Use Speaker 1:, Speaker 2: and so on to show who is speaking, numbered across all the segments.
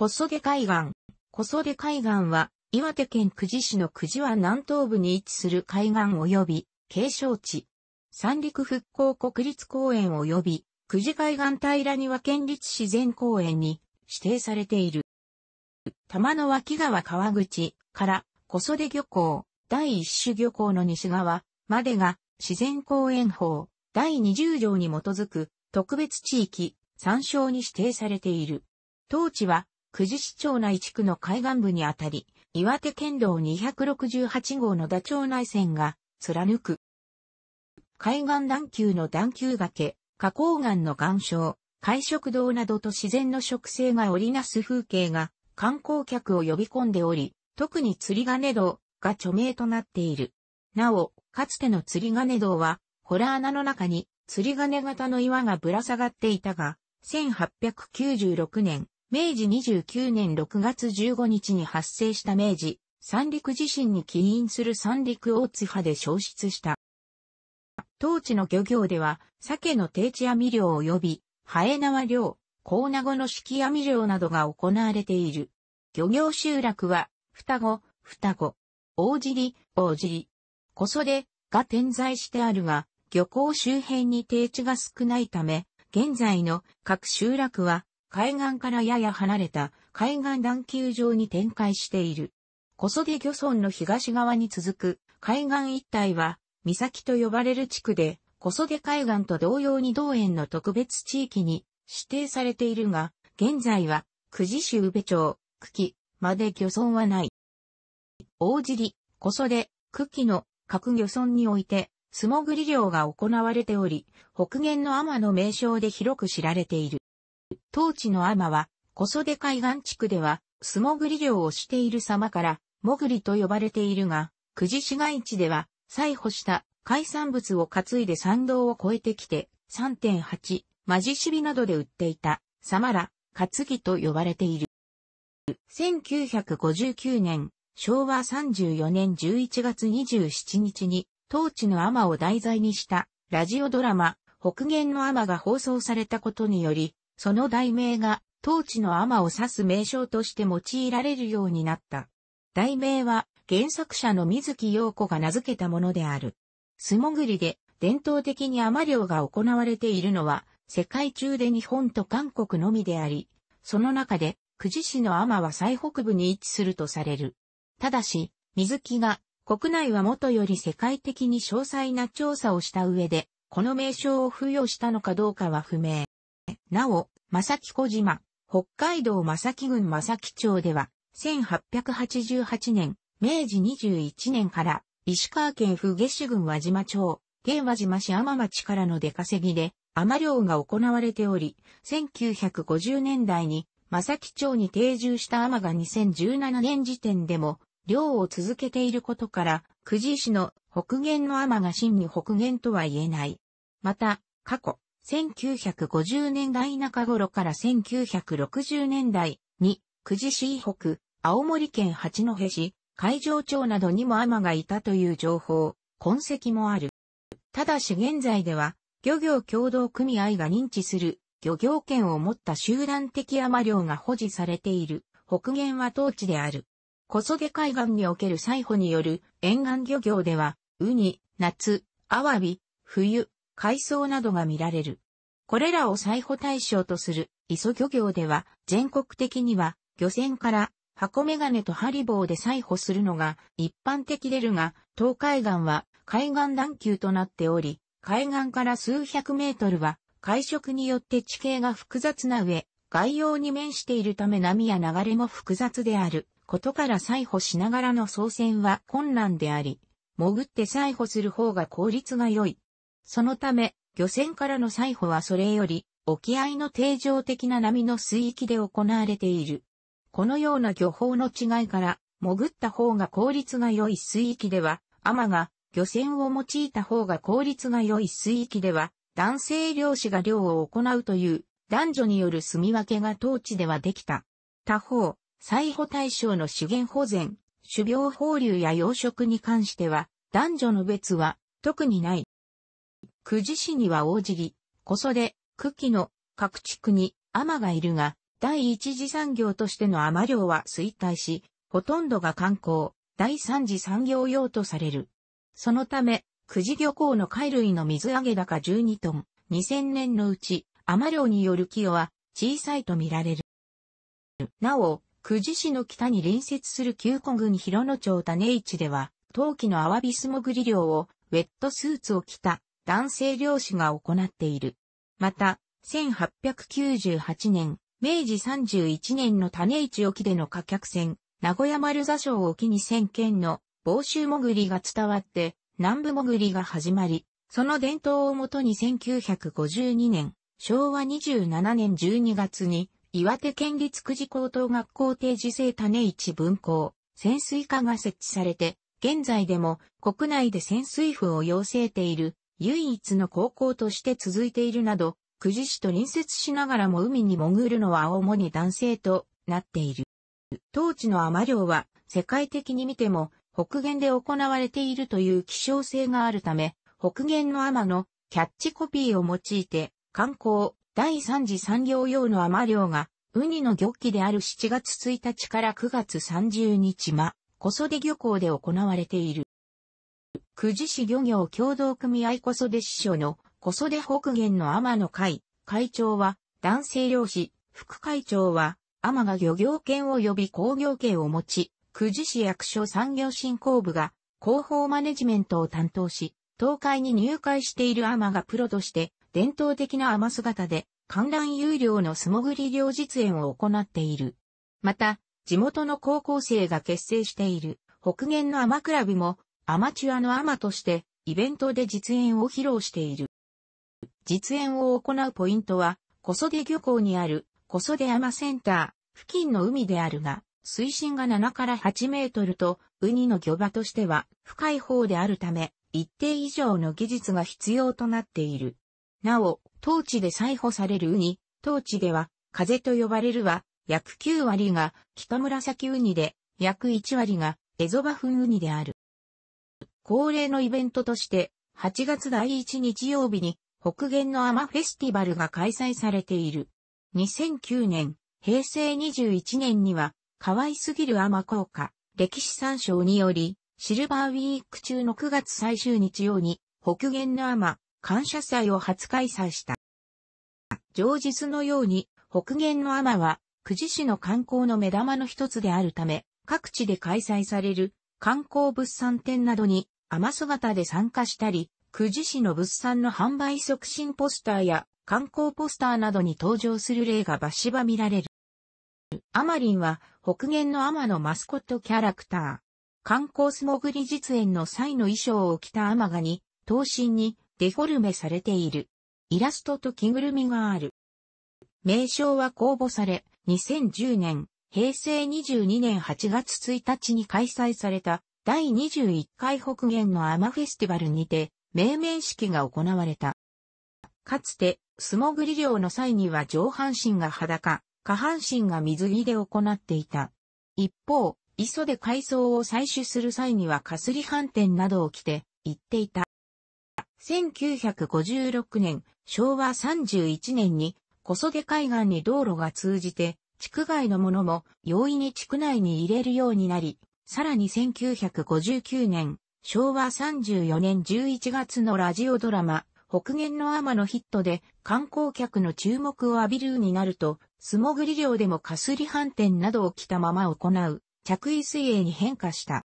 Speaker 1: 小袖海岸。小袖海岸は、岩手県久慈市の久慈湾南東部に位置する海岸及び、景勝地。三陸復興国立公園及び、久慈海岸平庭県立自然公園に指定されている。玉の脇川川口から小袖漁港、第一種漁港の西側までが自然公園法第20条に基づく特別地域、参照に指定されている。当地は久慈市町内地区の海岸部にあたり、岩手県道268号の田町内線が貫く。海岸段丘の段丘崖、花崗岩の岩礁、海食堂などと自然の植生が織りなす風景が観光客を呼び込んでおり、特に釣り金道が著名となっている。なお、かつての釣り金道は、ホラー穴の中に釣り金型の岩がぶら下がっていたが、1896年、明治29年6月15日に発生した明治、三陸地震に起因する三陸大津波で消失した。当地の漁業では、鮭の定置網漁及び、ハエ縄漁、コーナゴの式網漁などが行われている。漁業集落は、双子、双子、大尻、大尻、小袖が点在してあるが、漁港周辺に定置が少ないため、現在の各集落は海岸からやや離れた海岸段丘上に展開している。小袖漁村の東側に続く海岸一帯は、岬と呼ばれる地区で、小袖海岸と同様に同園の特別地域に指定されているが、現在は、久慈市宇部町、久喜まで漁村はない。大尻、小袖、久喜の各漁村において、素潜り漁が行われており、北限の天の名称で広く知られている。当地の天は、小袖海岸地区では、素潜り漁をしている様から、潜りと呼ばれているが、久慈市街地では、採捕した海産物を担いで参道を越えてきて、3.8、マジシビなどで売っていた、サマラ、担ぎと呼ばれている。1959年、昭和34年11月27日に、当地の天を題材にした、ラジオドラマ、北限の天が放送されたことにより、その題名が、当地の雨を指す名称として用いられるようになった。題名は、原作者の水木陽子が名付けたものである。素潜りで、伝統的に雨漁が行われているのは、世界中で日本と韓国のみであり、その中で、久慈市の雨は最北部に位置するとされる。ただし、水木が、国内は元より世界的に詳細な調査をした上で、この名称を付与したのかどうかは不明。なお、正木小島、北海道正木郡正木町では、1888年、明治21年から、石川県府下市郡和島町、現和島市天町からの出稼ぎで、雨漁が行われており、1950年代に、正木町に定住した天が2017年時点でも、漁を続けていることから、久慈市の北限の天が真に北限とは言えない。また、過去、1950年代中頃から1960年代に、久慈市以北、青森県八戸市、海上町などにも海がいたという情報、痕跡もある。ただし現在では、漁業協同組合が認知する漁業権を持った集団的海漁が保持されている北限は当地である。小袖海岸における採捕による沿岸漁業では、ウニ、夏、アワビ、冬、海藻などが見られる。これらを採捕対象とする磯漁業では全国的には漁船から箱メガネとハリボーで採捕するのが一般的でるが、東海岸は海岸段丘となっており、海岸から数百メートルは海食によって地形が複雑な上、外洋に面しているため波や流れも複雑であることから採捕しながらの操船は困難であり、潜って採捕する方が効率が良いそのため、漁船からの採捕はそれより、沖合の定常的な波の水域で行われている。このような漁法の違いから、潜った方が効率が良い水域では、アマが漁船を用いた方が効率が良い水域では、男性漁師が漁を行うという男女による住み分けが当地ではできた。他方、採捕対象の資源保全、種苗放流や養殖に関しては、男女の別は特にない。久慈市には大尻、小袖、久喜の各地区に海がいるが、第一次産業としての海漁は衰退し、ほとんどが観光、第三次産業用とされる。そのため、久慈漁港の貝類の水揚げ高12トン、2000年のうち、海漁による寄与は小さいとみられる。なお、久慈市の北に隣接する旧古郡広野町種市では、陶器のアワビスモグリ漁を、ウェットスーツを着た男性漁師が行っている。また、1898年、明治31年の種市沖での貨客船、名古屋丸座礁沖に1000件の防臭潜りが伝わって、南部潜りが始まり、その伝統をもとに1952年、昭和27年12月に、岩手県立久慈高等学校定時制種市分校、潜水課が設置されて、現在でも国内で潜水婦を要請ている唯一の高校として続いているなど、久慈市と隣接しながらも海に潜るのは主に男性となっている。当地の雨量は世界的に見ても北限で行われているという希少性があるため、北限の雨のキャッチコピーを用いて、観光第3次産業用の雨量がウニの漁期である7月1日から9月30日ま、小袖漁港で行われている。久慈市漁業協同組合小袖支所の小袖北限の天の会、会長は男性漁師、副会長は天が漁業権及び工業権を持ち、久慈市役所産業振興部が広報マネジメントを担当し、東海に入会している天がプロとして伝統的な天姿で観覧有料の素潜り漁実演を行っている。また、地元の高校生が結成している北限の天クラブもアマチュアのアマとして、イベントで実演を披露している。実演を行うポイントは、小袖漁港にある小袖アマセンター付近の海であるが、水深が7から8メートルと、ウニの漁場としては深い方であるため、一定以上の技術が必要となっている。なお、当地で採捕されるウニ、当地では、風と呼ばれるは、約9割が北紫ウニで、約1割がエゾバフンウニである。恒例のイベントとして、8月第1日曜日に北限のアマフェスティバルが開催されている。2009年、平成21年には、可愛すぎるアマ効果、歴史参照により、シルバーウィーク中の9月最終日曜に、北限のアマ、感謝祭を初開催した。常日のように、北限のアマは、久慈市の観光の目玉の一つであるため、各地で開催される観光物産展などに甘姿で参加したり、久慈市の物産の販売促進ポスターや観光ポスターなどに登場する例がばしば見られる。アマリンは北限のアマのマスコットキャラクター。観光素潜り実演の際の衣装を着たアマガに、頭身にデフォルメされている。イラストと着ぐるみがある。名称は公募され、2010年、平成22年8月1日に開催された第21回北限のアマフェスティバルにて、命名式が行われた。かつて、素潜り漁の際には上半身が裸、下半身が水着で行っていた。一方、磯で海藻を採取する際にはかすり反転などを着て、行っていた。1956年、昭和31年に、小袖海岸に道路が通じて、地区外のものも容易に地区内に入れるようになり、さらに1959年、昭和34年11月のラジオドラマ、北限の天のヒットで観光客の注目を浴びるようになると、素潜り漁でもかすり反転などを着たまま行う着衣水泳に変化した。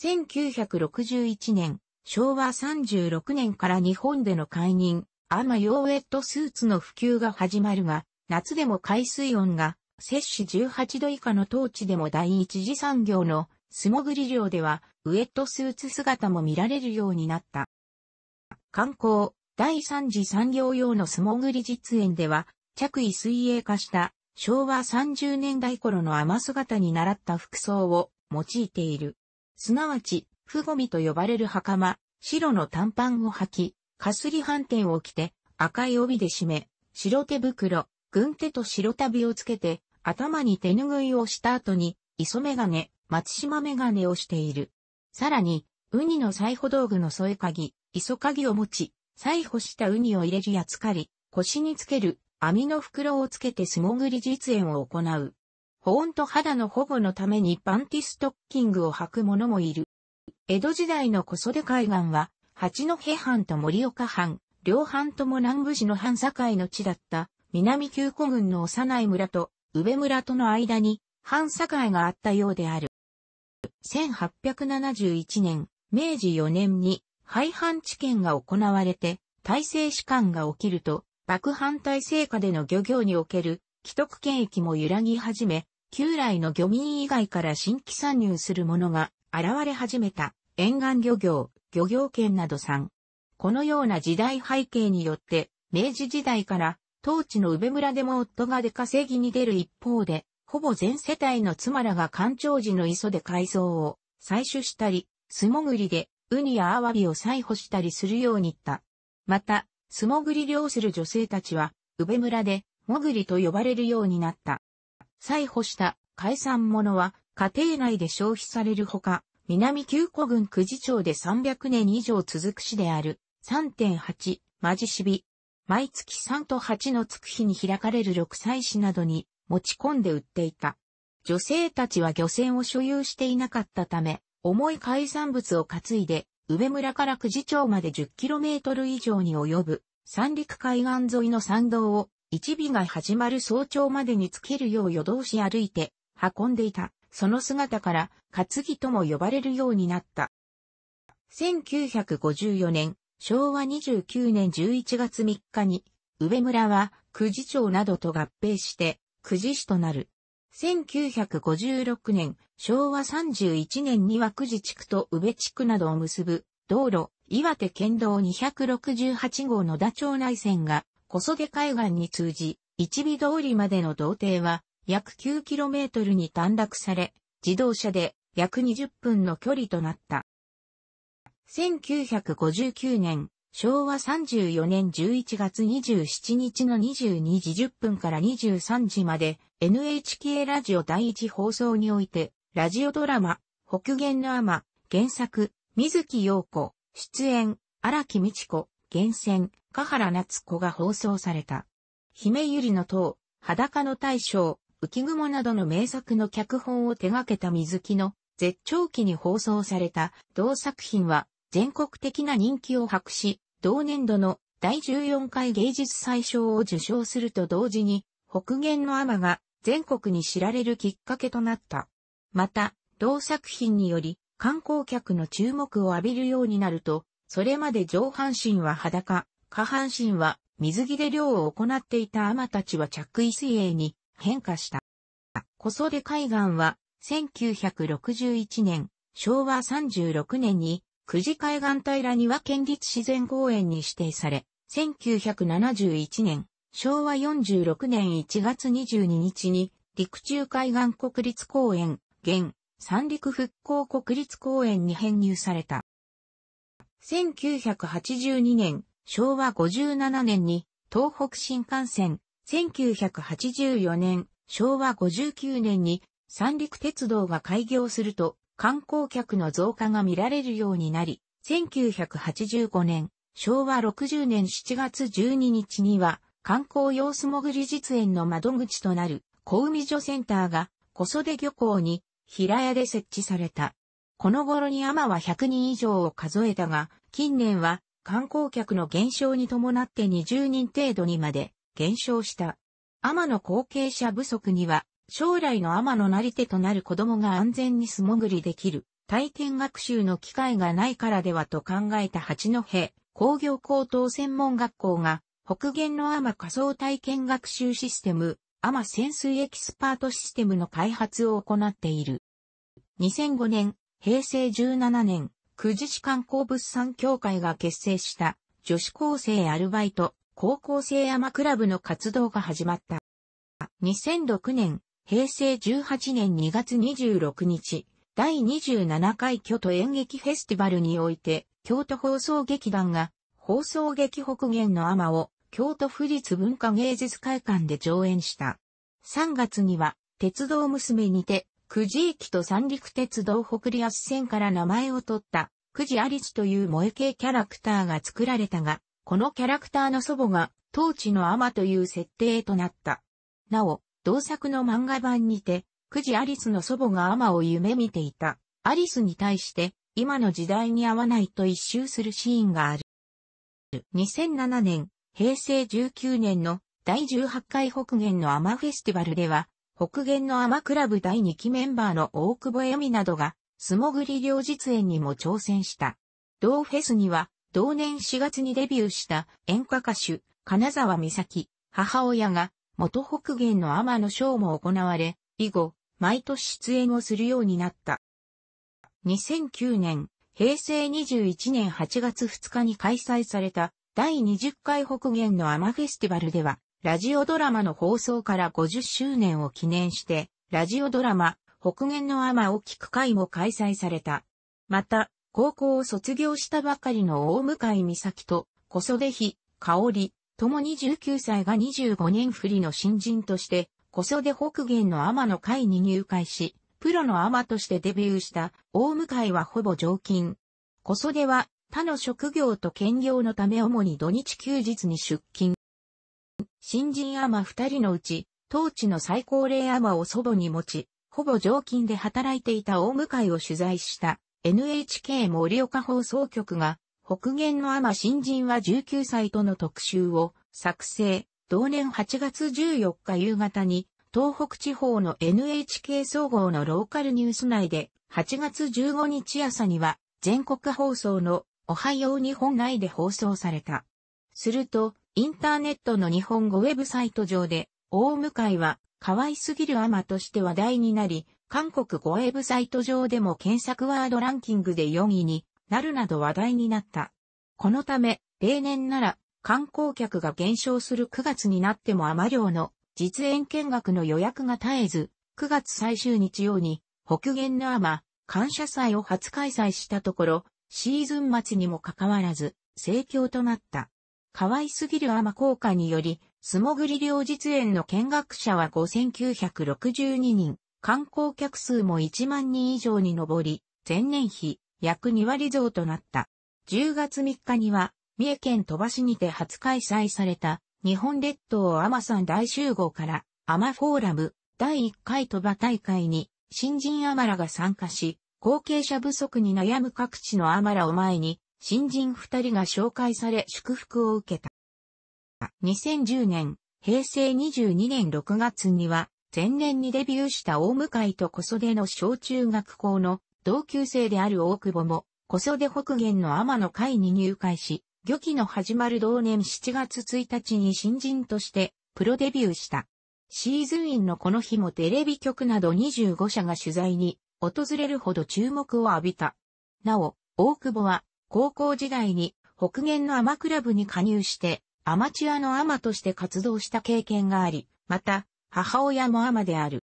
Speaker 1: 1961年、昭和36年から日本での解任、アマウェットスーツの普及が始まるが、夏でも海水温が摂氏18度以下の当地でも第一次産業の素潜り漁ではウエットスーツ姿も見られるようになった。観光、第三次産業用の素潜り実演では着衣水泳化した昭和30年代頃の雨姿に習った服装を用いている。すなわち、不ゴミと呼ばれる袴、白の短パンを履き、かすり斑点を着て、赤い帯で締め、白手袋、軍手と白旅をつけて、頭に手拭いをした後に、磯メガネ、松島メガネをしている。さらに、ウニの裁縫道具の添え鍵、磯鍵を持ち、裁縫したウニを入れるやつかり、腰につける、網の袋をつけて素潜り実演を行う。保温と肌の保護のためにパンティストッキングを履く者もいる。江戸時代の小袖海岸は、八戸藩と盛岡藩、両藩とも南部市の藩境の地だった、南九古郡の幼い村と上村との間に、反境があったようである。1871年、明治4年に、廃藩置県が行われて、体制士官が起きると、爆藩体制下での漁業における既得権益も揺らぎ始め、旧来の漁民以外から新規参入する者が現れ始めた沿岸漁業、漁業権など3。このような時代背景によって、明治時代から当地の宇部村でも夫が出稼ぎに出る一方で、ほぼ全世帯の妻らが干潮時の磯で海藻を採取したり、素潜りでウニやアワビを採捕したりするように言った。また、素潜り漁する女性たちは、宇部村で、潜りと呼ばれるようになった。採捕した海産物は、家庭内で消費されるほか、南九古郡久慈町で300年以上続く市である、3.8、マジシビ、毎月3と8のつく日に開かれる緑祭市などに持ち込んで売っていた。女性たちは漁船を所有していなかったため、重い海産物を担いで、上村から久慈町まで 10km 以上に及ぶ三陸海岸沿いの山道を一尾が始まる早朝までにつけるよう夜通し歩いて運んでいた。その姿から担ぎとも呼ばれるようになった。1954年、昭和29年11月3日に、上村は久慈町などと合併して、久慈市となる。1956年、昭和31年には久慈地区と宇部地区などを結ぶ、道路、岩手県道268号の田町内線が、小袖海岸に通じ、一尾通りまでの道程は、約 9km に短絡され、自動車で約20分の距離となった。1959年、昭和34年11月27日の22時10分から23時まで NHK ラジオ第一放送において、ラジオドラマ、北限の天、原作、水木陽子、出演、荒木道子、厳選、香原夏子が放送された。姫ゆりの塔、裸の大将、浮雲などの名作の脚本を手掛けた水木の絶頂期に放送された同作品は全国的な人気を博し、同年度の第14回芸術祭賞を受賞すると同時に、北限の天が全国に知られるきっかけとなった。また、同作品により観光客の注目を浴びるようになると、それまで上半身は裸、下半身は水着で漁を行っていた天たちは着衣水泳に変化した。小袖海岸は1961年、昭和36年に久慈海岸平には県立自然公園に指定され、1971年、昭和46年1月22日に、陸中海岸国立公園、現、三陸復興国立公園に編入された。1982年、昭和57年に、東北新幹線、1984年、昭和59年に、三陸鉄道が開業すると、観光客の増加が見られるようになり、1985年、昭和60年7月12日には、観光用素潜り実演の窓口となる、小海女センターが、小袖漁港に、平屋で設置された。この頃にアは100人以上を数えたが、近年は、観光客の減少に伴って20人程度にまで減少した。天の後継者不足には将来の天のなり手となる子供が安全に素潜りできる、体験学習の機会がないからではと考えた八戸工業高等専門学校が、北限の天仮想体験学習システム、天潜水エキスパートシステムの開発を行っている。2005年、平成17年、久慈市観光物産協会が結成した女子高生アルバイト高校生アマクラブの活動が始まった。2006年、平成18年2月26日、第27回京都演劇フェスティバルにおいて、京都放送劇団が、放送劇北限の天を、京都府立文化芸術会館で上演した。3月には、鉄道娘にて、久慈駅と三陸鉄道北アス線から名前を取った、久慈ありちという萌え系キャラクターが作られたが、このキャラクターの祖母が、当地の天という設定となった。なお、同作の漫画版にて、くじアリスの祖母がアマを夢見ていた、アリスに対して、今の時代に合わないと一周するシーンがある。2007年、平成19年の第18回北限のアマフェスティバルでは、北限のアマクラブ第2期メンバーの大久保恵美などが、素潜り両実演にも挑戦した。同フェスには、同年4月にデビューした演歌歌手、金沢美咲、母親が元北限の天ョーも行われ、以後、毎年出演をするようになった。2009年、平成21年8月2日に開催された第20回北限の天フェスティバルでは、ラジオドラマの放送から50周年を記念して、ラジオドラマ、北限の天を聞く会も開催された。また、高校を卒業したばかりの大向美咲と、小袖日、香織、共に19歳が25年振りの新人として、小袖北限の天の会に入会し、プロのアマとしてデビューした大向はほぼ常勤。小袖は他の職業と兼業のため主に土日休日に出勤。新人アマ二人のうち、当地の最高齢アマを祖母に持ち、ほぼ常勤で働いていた大向を取材した NHK 盛岡放送局が北限の天新人は19歳との特集を作成、同年8月14日夕方に、東北地方の NHK 総合のローカルニュース内で、8月15日朝には、全国放送のおはよう日本内で放送された。すると、インターネットの日本語ウェブサイト上で、大向いは、可愛すぎるアマとして話題になり、韓国語ウェブサイト上でも検索ワードランキングで4位になるなど話題になった。このため、例年なら観光客が減少する9月になっても雨量の実演見学の予約が絶えず、9月最終日曜に北限の雨、感謝祭を初開催したところ、シーズン末にもかかわらず、盛況となった。可愛すぎる雨効果により、素潜り漁実演の見学者は5962人、観光客数も1万人以上に上り、前年比約2割増となった。10月3日には、三重県鳥羽市にて初開催された、日本列島アマさん大集合から、アマフォーラム第1回鳥羽大会に、新人アマラが参加し、後継者不足に悩む各地のアマラを前に、新人2人が紹介され祝福を受けた。2010年、平成22年6月には、前年にデビューした大向と小袖の小中学校の同級生である大久保も、小袖北限の天の会に入会し、漁期の始まる同年7月1日に新人としてプロデビューした。シーズンインのこの日もテレビ局など25社が取材に訪れるほど注目を浴びた。なお、大久保は高校時代に北限の天クラブに加入してアマチュアのアマとして活動した経験があり、また母親もアである。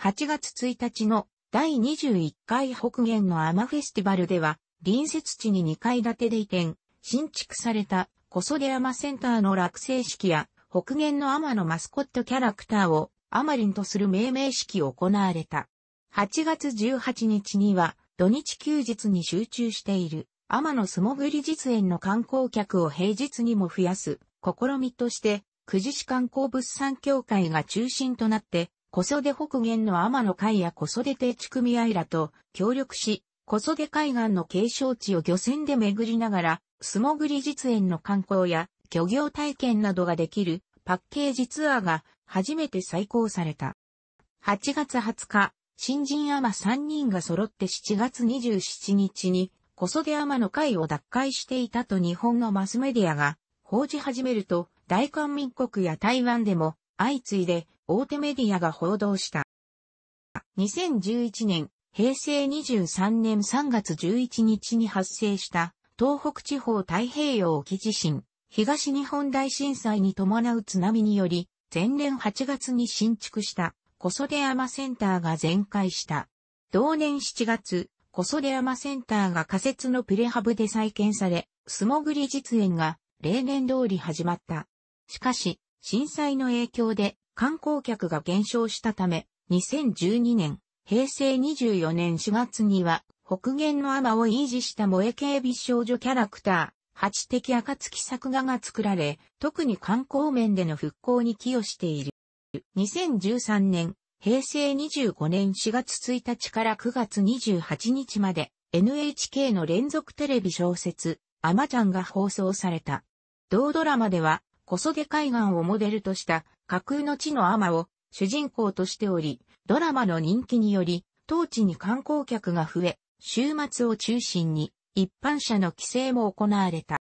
Speaker 1: 8月1日の第21回北限のアマフェスティバルでは、隣接地に2階建てで移転、新築された、小袖デ天センターの落成式や、北限の天のマスコットキャラクターを、アマリンとする命名式を行われた。8月18日には、土日休日に集中している、天の素潜り実演の観光客を平日にも増やす、試みとして、久慈市観光物産協会が中心となって、小袖北限の天の海や小袖定地組合らと協力し、小袖海岸の景勝地を漁船で巡りながら、素潜り実演の観光や漁業体験などができるパッケージツアーが初めて再行された。8月20日、新人天3人が揃って7月27日に小袖天の海を脱会していたと日本のマスメディアが報じ始めると、大韓民国や台湾でも相次いで大手メディアが報道した。2011年、平成23年3月11日に発生した東北地方太平洋沖地震、東日本大震災に伴う津波により、前年8月に新築した小袖山センターが全壊した。同年7月、小袖山センターが仮設のプレハブで再建され、素潜り実演が例年通り始まった。しかし、震災の影響で観光客が減少したため、2012年、平成24年4月には、北限の天を維持した萌え系美少女キャラクター、八的暁作画が作られ、特に観光面での復興に寄与している。2013年、平成25年4月1日から9月28日まで、NHK の連続テレビ小説、アマちゃんが放送された。同ドラマでは、小袖海岸をモデルとした架空の地のマを主人公としており、ドラマの人気により、当地に観光客が増え、週末を中心に一般車の規制も行われた。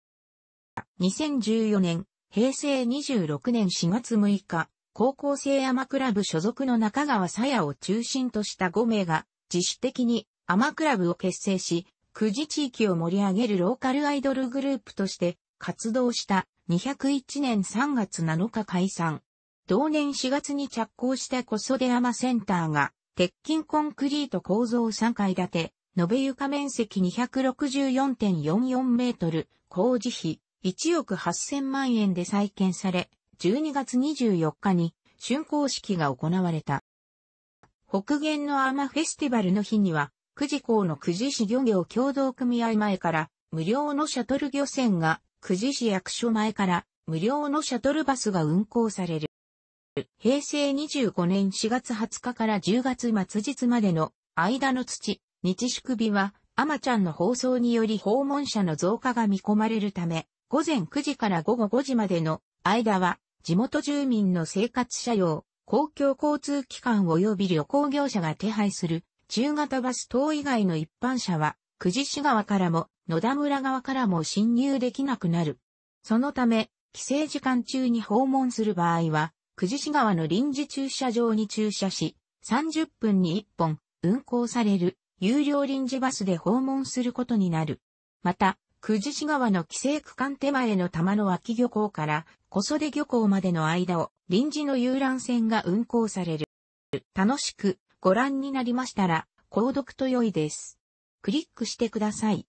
Speaker 1: 2014年、平成26年4月6日、高校生アマクラブ所属の中川さやを中心とした5名が自主的にアマクラブを結成し、久時地域を盛り上げるローカルアイドルグループとして活動した2 0 1年3月7日解散。同年4月に着工した小袖山センターが、鉄筋コンクリート構造3階建て、延べ床面積264.44メートル、工事費1億8000万円で再建され、12月24日に竣工式が行われた。北限のアマフェスティバルの日には、久慈港の久慈市漁業協同組合前から、無料のシャトル漁船が、久慈市役所前から、無料のシャトルバスが運行される。平成25年4月20日から10月末日までの間の土、日宿日は、アマちゃんの放送により訪問者の増加が見込まれるため、午前9時から午後5時までの間は、地元住民の生活者用、公共交通機関及び旅行業者が手配する中型バス等以外の一般車は、久慈市側からも野田村側からも侵入できなくなる。そのため、帰省時間中に訪問する場合は、久慈市川の臨時駐車場に駐車し、30分に1本運行される有料臨時バスで訪問することになる。また、久慈市川の規制区間手前の玉の脇漁港から小袖漁港までの間を臨時の遊覧船が運行される。楽しくご覧になりましたら、購読と良いです。クリックしてください。